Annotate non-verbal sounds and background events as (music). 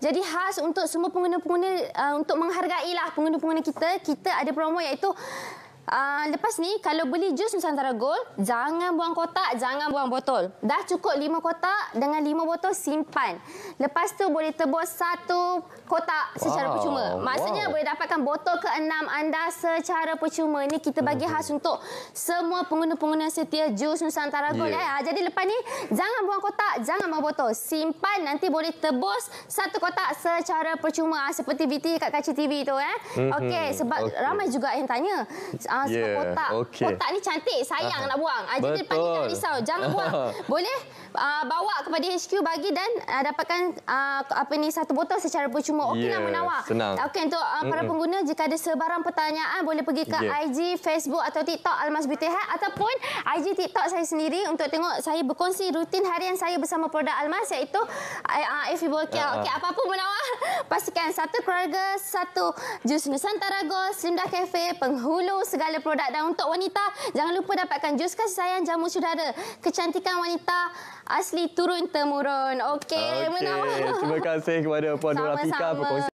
Jadi khas untuk semua pengguna-pengguna uh, untuk menghargailah pengguna-pengguna kita, kita ada promo iaitu Uh, lepas ni kalau beli jus Nusantara Gold jangan buang kotak jangan buang botol dah cukup lima kotak dengan lima botol simpan lepas tu boleh tebus satu kotak wow. secara percuma maksudnya wow mendapatkan botol keenam anda secara percuma. Ini kita bagi khas untuk semua pengguna-pengguna setia jus Nusantara Gold. Yeah. Eh. Jadi lepas ni jangan buang kotak, jangan buang botol. Simpan nanti boleh tebus satu kotak secara percuma ah, seperti VT kat kaca TV tu eh. Mhm. Okey, sebab okay. ramai juga yang tanya yeah. sebab ya, kotak. Okay. Kotak ni cantik, sayang nak buang. Ah, jadi lepas ni jangan risau, jangan buang. boleh Uh, bawa kepada HQ bagi dan uh, dapatkan uh, apa ni satu botol secara percuma okeylah yeah, menawar okey untuk uh, para mhm para hmm. pengguna jika ada sebarang pertanyaan boleh pergi ke yeah. IG, Facebook atau TikTok Almas Beauty Hack ataupun IG TikTok saya sendiri untuk tengok saya berkongsi rutin harian saya bersama produk Almas iaitu uh, Evi Bokia. Uh, uh. Okey, apa-apa menawar. (laughs) Pastikan satu keluarga, satu jus Nusantara Go, Slimda Cafe, penghulu segala produk dan untuk wanita, jangan lupa dapatkan jus kasih sayang jamu saudara Kecantikan wanita asli turun temurun. Okey, okay. menawar. Terima kasih kepada Puan Nur Afika.